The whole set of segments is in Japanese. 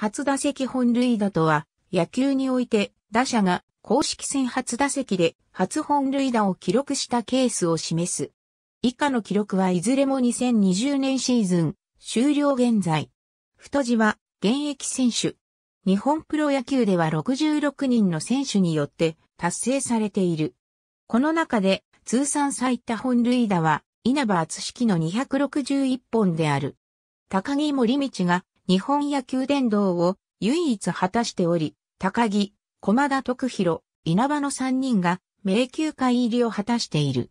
初打席本塁打とは、野球において打者が公式戦初打席で初本塁打を記録したケースを示す。以下の記録はいずれも2020年シーズン終了現在。太字は現役選手。日本プロ野球では66人の選手によって達成されている。この中で通算最多本塁打は稲葉厚式の261本である。高木森道が日本野球殿堂を唯一果たしており、高木、駒田徳弘、稲葉の3人が迷宮会入りを果たしている。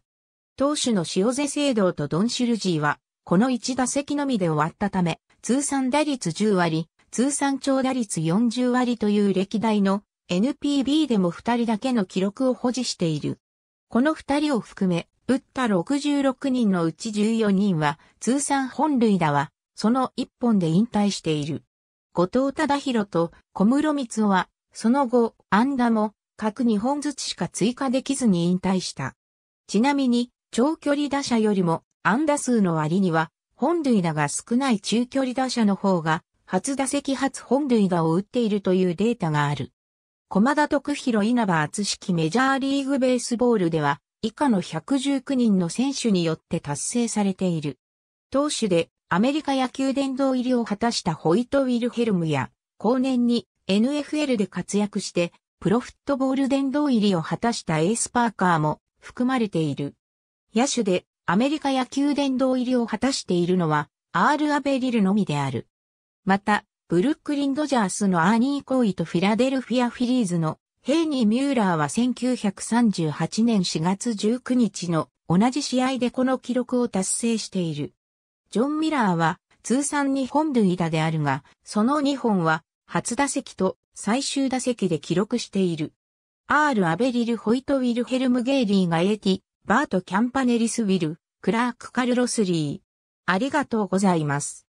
当主の塩瀬聖堂とドンシルジーは、この1打席のみで終わったため、通算打率10割、通算長打率40割という歴代の NPB でも2人だけの記録を保持している。この2人を含め、打った66人のうち14人は通算本塁打はその一本で引退している。後藤忠宏と小室光雄は、その後、安打も、各二本ずつしか追加できずに引退した。ちなみに、長距離打者よりも、安打数の割には、本塁打が少ない中距離打者の方が、初打席初本塁打を打っているというデータがある。駒田徳弘稲葉厚式メジャーリーグベースボールでは、以下の119人の選手によって達成されている。投手でアメリカ野球殿堂入りを果たしたホイト・ウィルヘルムや、後年に NFL で活躍して、プロフットボール殿堂入りを果たしたエース・パーカーも含まれている。野手でアメリカ野球殿堂入りを果たしているのは、アール・アベリルのみである。また、ブルックリン・ドジャースのアーニー・コイとフィラデルフィア・フィリーズのヘイニー・ミューラーは1938年4月19日の同じ試合でこの記録を達成している。ジョン・ミラーは通算2本塁打であるが、その2本は初打席と最終打席で記録している。R. アベリル・ホイト・ウィルヘルム・ゲイリーがエティ、バート・キャンパネリス・ウィル、クラーク・カルロス・リー。ありがとうございます。